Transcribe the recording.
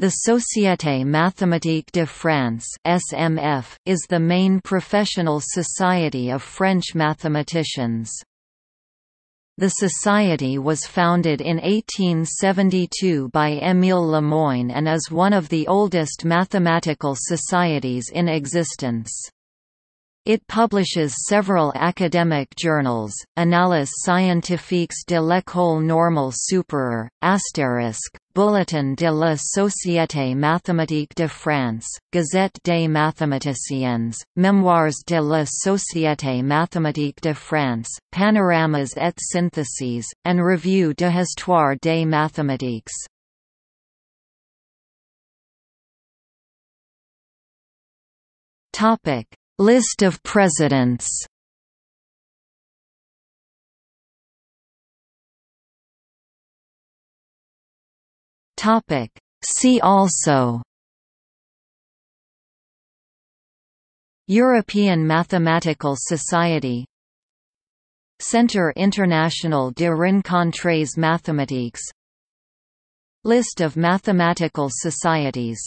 The Société Mathématique de France (SMF) is the main professional society of French mathematicians. The society was founded in 1872 by Émile Lemoyne and is one of the oldest mathematical societies in existence. It publishes several academic journals, Annales scientifiques de l'école normale supérieure, Asterisk, Bulletin de la Société Mathématique de France, Gazette des Mathématiciens, Memoirs de la Société Mathématique de France, Panoramas et Syntheses, and Revue de Histoire des Mathématiques. List of presidents Topic. See also European Mathematical Society Centre International de Rencontres Mathématiques List of mathematical societies